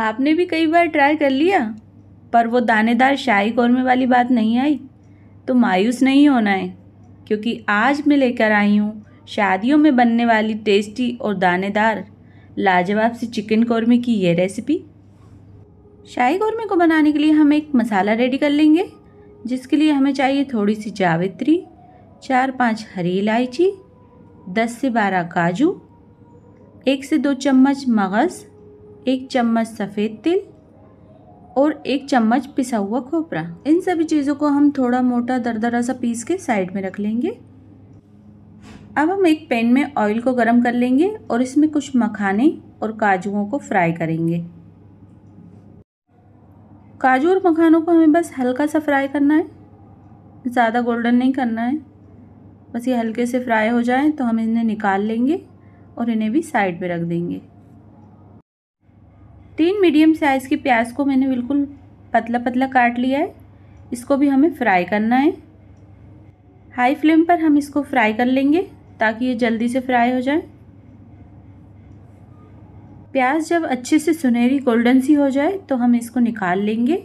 आपने भी कई बार ट्राई कर लिया पर वो दानेदार शाही कौरमे वाली बात नहीं आई तो मायूस नहीं होना है क्योंकि आज मैं लेकर आई हूँ शादियों में बनने वाली टेस्टी और दानेदार लाजवाब सी चिकन कौरमे की ये रेसिपी शाही कौरमे को बनाने के लिए हम एक मसाला रेडी कर लेंगे जिसके लिए हमें चाहिए थोड़ी सी जावित्री चार पाँच हरी इलायची दस से बारह काजू एक से दो चम्मच मगज़ एक चम्मच सफ़ेद तिल और एक चम्मच पिसा हुआ खोपरा इन सभी चीज़ों को हम थोड़ा मोटा दरदरा सा पीस के साइड में रख लेंगे अब हम एक पैन में ऑयल को गर्म कर लेंगे और इसमें कुछ मखाने और काजुओं को फ्राई करेंगे काजू और मखानों को हमें बस हल्का सा फ्राई करना है ज़्यादा गोल्डन नहीं करना है बस ये हल्के से फ्राई हो जाए तो हम इन्हें निकाल लेंगे और इन्हें भी साइड में रख देंगे तीन मीडियम साइज़ की प्याज को मैंने बिल्कुल पतला पतला काट लिया है इसको भी हमें फ्राई करना है हाई फ्लेम पर हम इसको फ्राई कर लेंगे ताकि ये जल्दी से फ्राई हो जाए प्याज जब अच्छे से सुनहरी गोल्डन सी हो जाए तो हम इसको निकाल लेंगे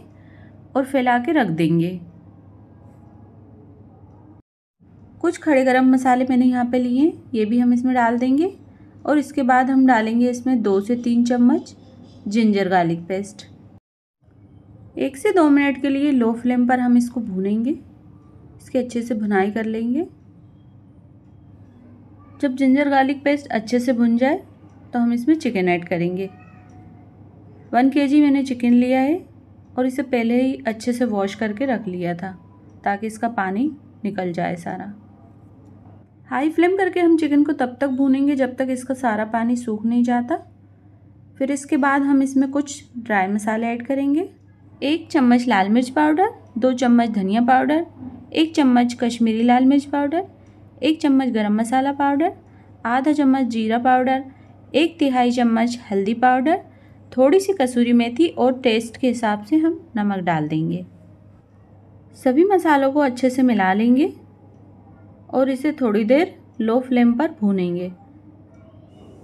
और फैला के रख देंगे कुछ खड़े गरम मसाले मैंने यहाँ पे लिए ये भी हम इसमें डाल देंगे और इसके बाद हम डालेंगे इसमें दो से तीन चम्मच जिंजर गार्लिक पेस्ट एक से दो मिनट के लिए लो फ्लेम पर हम इसको भूनेंगे इसके अच्छे से भुनाई कर लेंगे जब जिंजर गार्लिक पेस्ट अच्छे से भुन जाए तो हम इसमें चिकन ऐड करेंगे वन के जी मैंने चिकन लिया है और इसे पहले ही अच्छे से वॉश करके रख लिया था ताकि इसका पानी निकल जाए सारा हाई फ्लेम करके हम चिकन को तब तक भूनेंगे जब तक इसका सारा पानी सूख नहीं जाता फिर इसके बाद हम इसमें कुछ ड्राई मसाले ऐड करेंगे एक चम्मच लाल मिर्च पाउडर दो चम्मच धनिया पाउडर एक चम्मच कश्मीरी लाल मिर्च पाउडर एक चम्मच गरम मसाला पाउडर आधा चम्मच जीरा पाउडर एक तिहाई चम्मच हल्दी पाउडर थोड़ी सी कसूरी मेथी और टेस्ट के हिसाब से हम नमक डाल देंगे सभी मसालों को अच्छे से मिला लेंगे और इसे थोड़ी देर लो फ्लेम पर भूनेंगे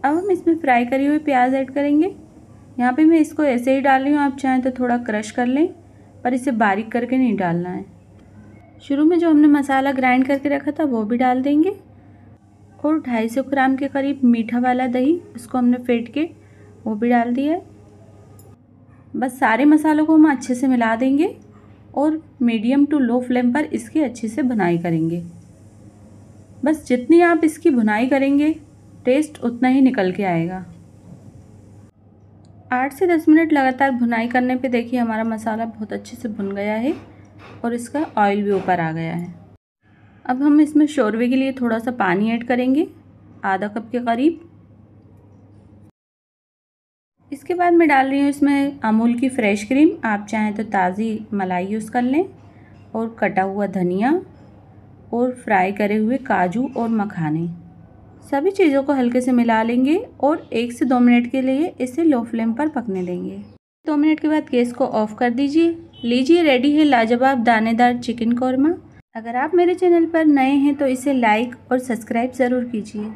अब हम इसमें फ्राई करी हुई प्याज ऐड करेंगे यहाँ पे मैं इसको ऐसे ही डाल रही हूँ आप चाहें तो थोड़ा क्रश कर लें पर इसे बारीक करके नहीं डालना है शुरू में जो हमने मसाला ग्राइंड करके रखा था वो भी डाल देंगे और ढाई सौ ग्राम के करीब मीठा वाला दही उसको हमने फेंट के वो भी डाल दिया है बस सारे मसालों को हम अच्छे से मिला देंगे और मीडियम टू लो फ्लेम पर इसकी अच्छे से भुनाई करेंगे बस जितनी आप इसकी भुनाई करेंगे टेस्ट उतना ही निकल के आएगा आठ से दस मिनट लगातार भुनाई करने पे देखिए हमारा मसाला बहुत अच्छे से भुन गया है और इसका ऑयल भी ऊपर आ गया है अब हम इसमें शोरबे के लिए थोड़ा सा पानी ऐड करेंगे आधा कप के करीब इसके बाद मैं डाल रही हूँ इसमें अमूल की फ़्रेश क्रीम आप चाहें तो ताज़ी मलाई यूज़ कर लें और कटा हुआ धनिया और फ्राई करे हुए काजू और मखाने सभी चीज़ों को हल्के से मिला लेंगे और एक से दो मिनट के लिए इसे लो फ्लेम पर पकने देंगे दो मिनट के बाद गैस को ऑफ कर दीजिए लीजिए रेडी है लाजवाब दानेदार चिकन कौरमा अगर आप मेरे चैनल पर नए हैं तो इसे लाइक और सब्सक्राइब ज़रूर कीजिए